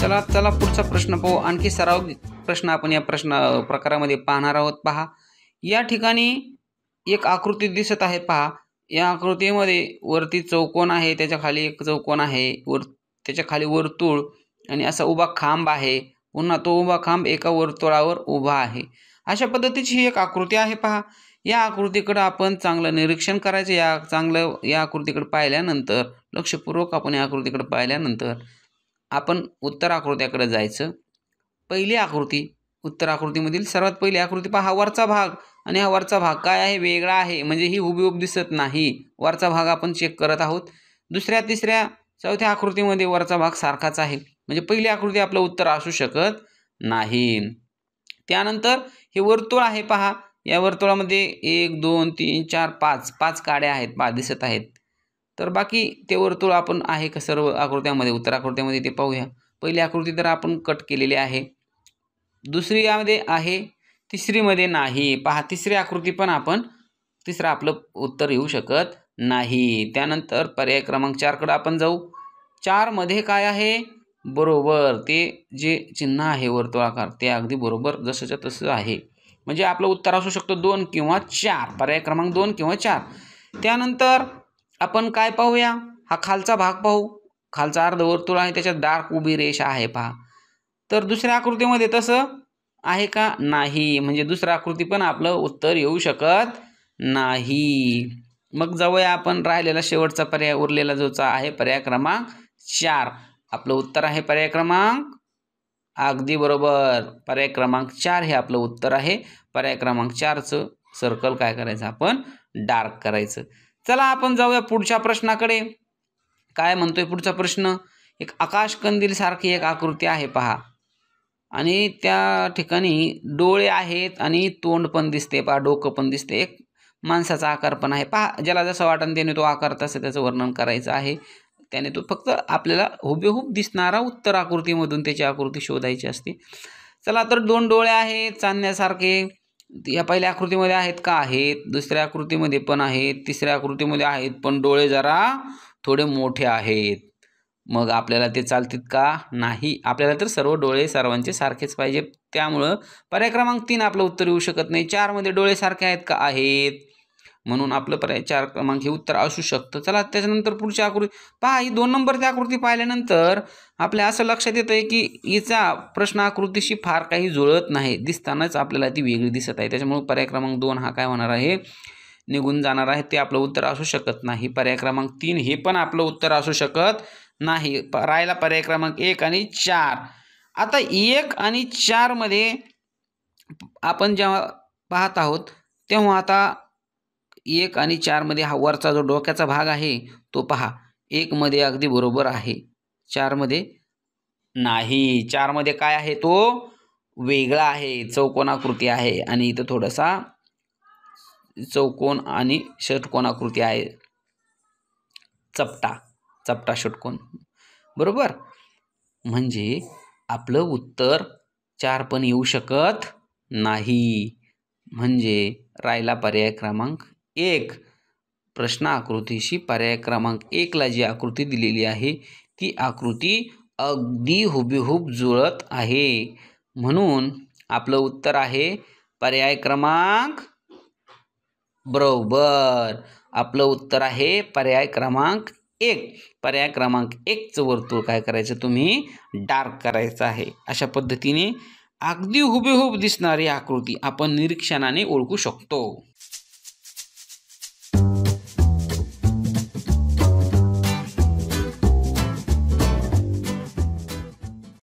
चला चला पुढचा प्रश्न पाहू आणखी सराव प्रश्न आपण या प्रश्न प्रकारामध्ये पाहणार आहोत पहा या ठिकाणी एक आकृती दिसत आहे पहा या आकृतीमध्ये वरती चौकोन आहे त्याच्या खाली एक चौकोन आहे वर त्याच्या खाली वर्तुळ आणि असा उभा खांब आहे पुन्हा तो उभा खांब एका वर्तुळावर उभा आहे अशा पद्धतीची ही एक आकृती आहे पहा या आकृतीकडं आपण चांगलं निरीक्षण करायचं या चांगलं या आकृतीकडे पाहिल्यानंतर लक्षपूर्वक आपण या आकृतीकडे पाहिल्यानंतर आपण उत्तर आकृत्याकडे जायचं पहिली आकृती उत्तर आकृतीमधील सर्वात पहिली आकृती पहा वरचा भाग आणि हा वरचा भाग काय आहे वेगळा आहे म्हणजे ही उभ दिसत नाही वरचा भाग आपण चेक करत आहोत दुसऱ्या तिसऱ्या चौथ्या आकृतीमध्ये वरचा भाग सारखाच आहे म्हणजे पहिली आकृती आपलं उत्तर असू शकत नाही त्यानंतर हे वर्तुळ आहे पहा या वर्तुळामध्ये एक दोन तीन चार पाच पाच काड्या आहेत पा दिसत आहेत तर बाकी ते वर्तुळ आपण आहे का सर्व आकृत्यामध्ये उत्तर आकृत्यामध्ये ते पाहूया पहिली आकृती तर आपण कट केलेली आहे दुसरी यामध्ये आहे तिसरीमध्ये नाही पहा तिसरी आकृती पण आपण तिसरं आपलं उत्तर येऊ शकत नाही त्यानंतर पर्याय क्रमांक चारकडं आपण जाऊ चारमध्ये काय आहे बरोबर ते जे चिन्ह आहे वर्तुळाकार ते अगदी बरोबर जसंच्या तसं आहे म्हणजे आपलं उत्तर असू शकतो दोन किंवा चार पर्याय क्रमांक दोन किंवा चार त्यानंतर आपण काय पाहूया हा खालचा भाग पाहू खालचा अर्धवर्तुळ आणि त्याच्यात डार्क उभी रेषा आहे पहा तर दुसऱ्या आकृतीमध्ये तसं आहे का नाही म्हणजे दुसऱ्या आकृती पण आपलं उत्तर येऊ शकत नाही मग जाऊया आपण राहिलेला शेवटचा पर्याय उरलेला जोचा आहे पर्याय क्रमांक चार आपलं उत्तर आहे पर्याय क्रमांक अगदी बरोबर पर्याय क्रमांक चार हे आपलं उत्तर आहे पर्याय क्रमांक चारचं सर्कल काय करायचं आपण डार्क करायचं चला आपण जाऊया पुढच्या प्रश्नाकडे काय म्हणतोय पुढचा प्रश्न एक आकाश कंदील सारखी एक आकृती आहे पहा आणि त्या ठिकाणी डोळे आहेत आणि तोंड पण दिसते पहा डोकं पण दिसते एक माणसाचा आकार पण आहे पहा ज्याला जसं वाटण त्याने तो आकार तसं त्याचं वर्णन करायचं आहे त्याने तो फक्त आपल्याला हुबेहूब दिसणारा उत्तर आकृतीमधून त्याची आकृती शोधायची असते चला तर दोन डोळे आहेत चांदण्यासारखे या पहिल्या आकृतीमध्ये आहेत का आहेत दुसऱ्या आकृतीमध्ये पण आहेत तिसऱ्या आकृतीमध्ये आहेत पण डोळे जरा थोडे मोठे आहेत मग आपल्याला ते चालतील का नाही आपल्याला तर सर्व डोळे सर्वांचे सारखेच पाहिजे त्यामुळं पर्याय क्रमांक तीन आपलं उत्तर येऊ शकत नाही चारमध्ये डोळे सारखे आहेत का आहेत म्हणून आपलं पर्याय चार क्रमांक हे उत्तर असू शकतं चला त्याच्यानंतर पुढची आकृती पहा ही दोन नंबरची आकृती पाहिल्यानंतर आपल्या असं लक्षात येतं आहे की हिचा प्रश्न आकृतीशी फार काही जुळत नाही दिसतानाच आपल्याला ती वेगळी दिसत आहे त्याच्यामुळे पर्याय क्रमांक दोन हा काय होणार आहे निघून जाणार आहे ते आपलं उत्तर असू शकत नाही पर्याय क्रमांक तीन हे पण आपलं उत्तर असू शकत नाही प राहिला पर्याय क्रमांक एक आणि चार आता एक आणि चारमध्ये आपण जेव्हा पाहत आहोत तेव्हा आता एक आणि चारमध्ये हा वरचा जो डोक्याचा भाग आहे तो पहा एकमध्ये अगदी बरोबर आहे चारमध्ये नाही चारमध्ये काय आहे तो वेगळा आहे चौकोनाकृती आहे आणि इथं थोडासा चौकोन आणि षटकोनाकृती आहे चपटा चपटा षटकोन बरोबर म्हणजे आपलं उत्तर चार पण येऊ शकत नाही म्हणजे राहिला पर्याय क्रमांक एक प्रश्न आकृतीशी पर्याय क्रमांक एकला जी आकृती दिलेली आहे ती आकृती अगदी हुबेहूब जुळत आहे म्हणून आपलं उत्तर आहे पर्याय क्रमांक बरोबर आपलं उत्तर आहे पर्याय क्रमांक एक पर्याय क्रमांक एकचं वर्तुळ काय करायचं तुम्ही डार्क करायचं आहे अशा पद्धतीने अगदी हुबेहूब दिसणारी आकृती आपण निरीक्षणाने ओळखू शकतो